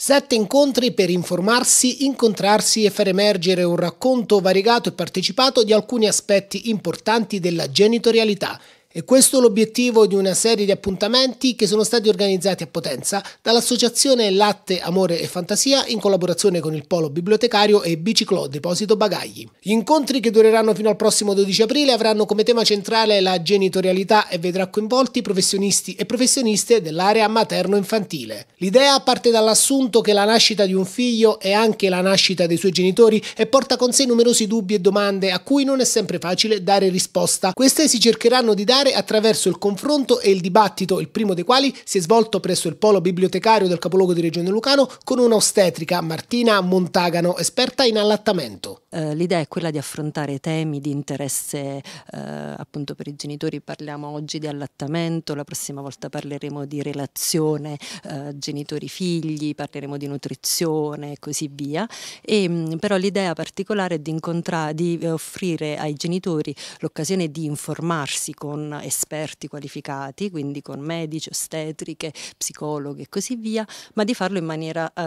Sette incontri per informarsi, incontrarsi e far emergere un racconto variegato e partecipato di alcuni aspetti importanti della genitorialità e questo è l'obiettivo di una serie di appuntamenti che sono stati organizzati a Potenza dall'Associazione Latte, Amore e Fantasia in collaborazione con il Polo Bibliotecario e Biciclo Deposito Bagagli. Gli incontri che dureranno fino al prossimo 12 aprile avranno come tema centrale la genitorialità e vedrà coinvolti professionisti e professioniste dell'area materno-infantile. L'idea parte dall'assunto che la nascita di un figlio è anche la nascita dei suoi genitori e porta con sé numerosi dubbi e domande a cui non è sempre facile dare risposta. Queste si cercheranno di dare seminare attraverso il confronto e il dibattito, il primo dei quali si è svolto presso il polo bibliotecario del capoluogo di Regione Lucano con un'ostetrica, Martina Montagano, esperta in allattamento. Eh, l'idea è quella di affrontare temi di interesse eh, appunto per i genitori, parliamo oggi di allattamento, la prossima volta parleremo di relazione eh, genitori-figli, parleremo di nutrizione e così via. E, mh, mm, però l'idea particolare è di, di eh, offrire ai genitori l'occasione di informarsi con esperti qualificati, quindi con medici, ostetriche, psicologhi e così via, ma di farlo in maniera, eh,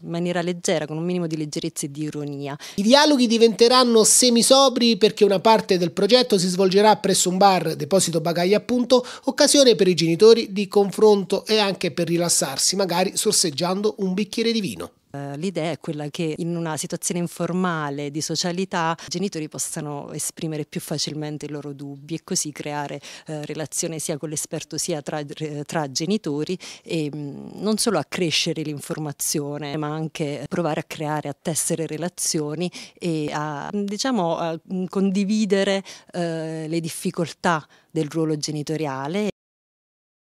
in maniera leggera, con un minimo di leggerezza e di ironia. I dialoghi diventeranno semisobri perché una parte del progetto si svolgerà presso un bar, deposito bagagli appunto, occasione per i genitori di confronto e anche per rilassarsi, magari sorseggiando un bicchiere di vino. Eh, l'idea è quella che in una situazione informale di socialità i genitori possano esprimere più facilmente i loro dubbi e così creare eh, relazione sia con l'esperto sia tra, eh, tra, genitori e mh, mm, non solo accrescere l'informazione ma anche provare a creare, a tessere relazioni e a, diciamo, a condividere eh, le difficoltà del ruolo genitoriale.